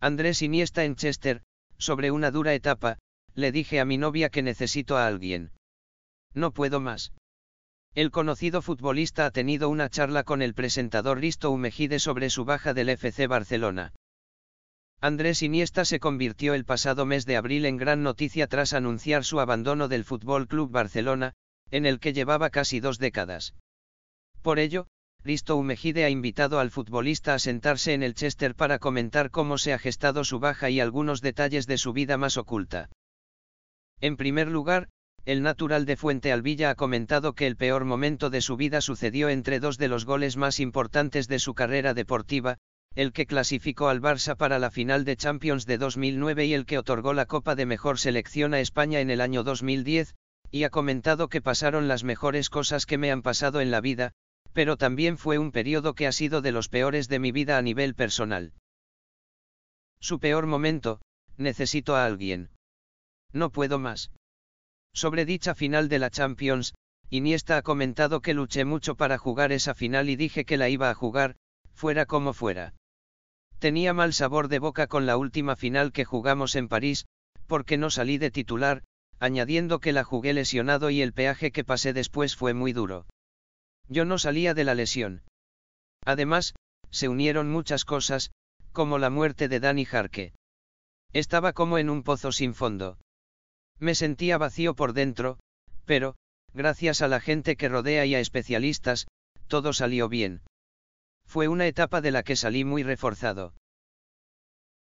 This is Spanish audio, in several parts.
Andrés Iniesta en Chester, sobre una dura etapa, le dije a mi novia que necesito a alguien. No puedo más. El conocido futbolista ha tenido una charla con el presentador Risto Umejide sobre su baja del FC Barcelona. Andrés Iniesta se convirtió el pasado mes de abril en gran noticia tras anunciar su abandono del Fútbol Club Barcelona, en el que llevaba casi dos décadas. Por ello, Risto Umejide ha invitado al futbolista a sentarse en el Chester para comentar cómo se ha gestado su baja y algunos detalles de su vida más oculta. En primer lugar, el natural de Fuente Alvilla ha comentado que el peor momento de su vida sucedió entre dos de los goles más importantes de su carrera deportiva, el que clasificó al Barça para la final de Champions de 2009 y el que otorgó la Copa de Mejor Selección a España en el año 2010, y ha comentado que pasaron las mejores cosas que me han pasado en la vida, pero también fue un periodo que ha sido de los peores de mi vida a nivel personal. Su peor momento, necesito a alguien. No puedo más. Sobre dicha final de la Champions, Iniesta ha comentado que luché mucho para jugar esa final y dije que la iba a jugar, fuera como fuera. Tenía mal sabor de boca con la última final que jugamos en París, porque no salí de titular, añadiendo que la jugué lesionado y el peaje que pasé después fue muy duro. Yo no salía de la lesión. Además, se unieron muchas cosas, como la muerte de Danny Jarque. Estaba como en un pozo sin fondo. Me sentía vacío por dentro, pero, gracias a la gente que rodea y a especialistas, todo salió bien. Fue una etapa de la que salí muy reforzado.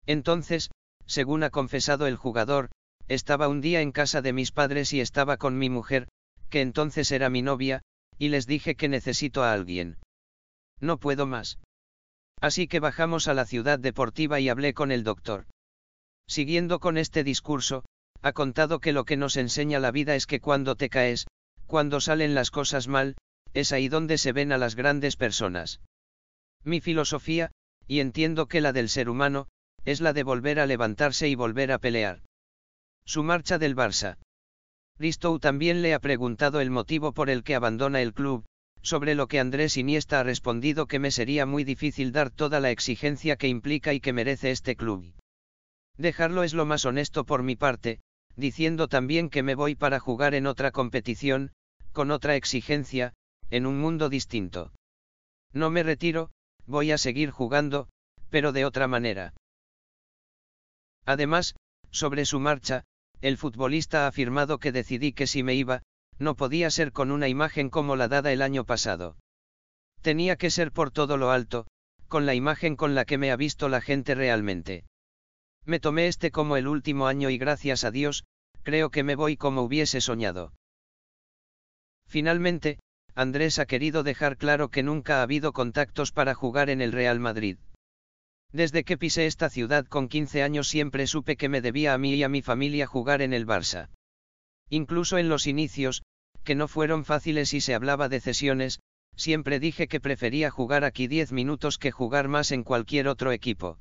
Entonces, según ha confesado el jugador, estaba un día en casa de mis padres y estaba con mi mujer, que entonces era mi novia, y les dije que necesito a alguien. No puedo más. Así que bajamos a la ciudad deportiva y hablé con el doctor. Siguiendo con este discurso, ha contado que lo que nos enseña la vida es que cuando te caes, cuando salen las cosas mal, es ahí donde se ven a las grandes personas. Mi filosofía, y entiendo que la del ser humano, es la de volver a levantarse y volver a pelear. Su marcha del Barça. Ristou también le ha preguntado el motivo por el que abandona el club, sobre lo que Andrés Iniesta ha respondido que me sería muy difícil dar toda la exigencia que implica y que merece este club. Dejarlo es lo más honesto por mi parte, diciendo también que me voy para jugar en otra competición, con otra exigencia, en un mundo distinto. No me retiro, voy a seguir jugando, pero de otra manera. Además, sobre su marcha, el futbolista ha afirmado que decidí que si me iba, no podía ser con una imagen como la dada el año pasado. Tenía que ser por todo lo alto, con la imagen con la que me ha visto la gente realmente. Me tomé este como el último año y gracias a Dios, creo que me voy como hubiese soñado. Finalmente, Andrés ha querido dejar claro que nunca ha habido contactos para jugar en el Real Madrid. Desde que pisé esta ciudad con 15 años siempre supe que me debía a mí y a mi familia jugar en el Barça. Incluso en los inicios, que no fueron fáciles y se hablaba de cesiones, siempre dije que prefería jugar aquí 10 minutos que jugar más en cualquier otro equipo.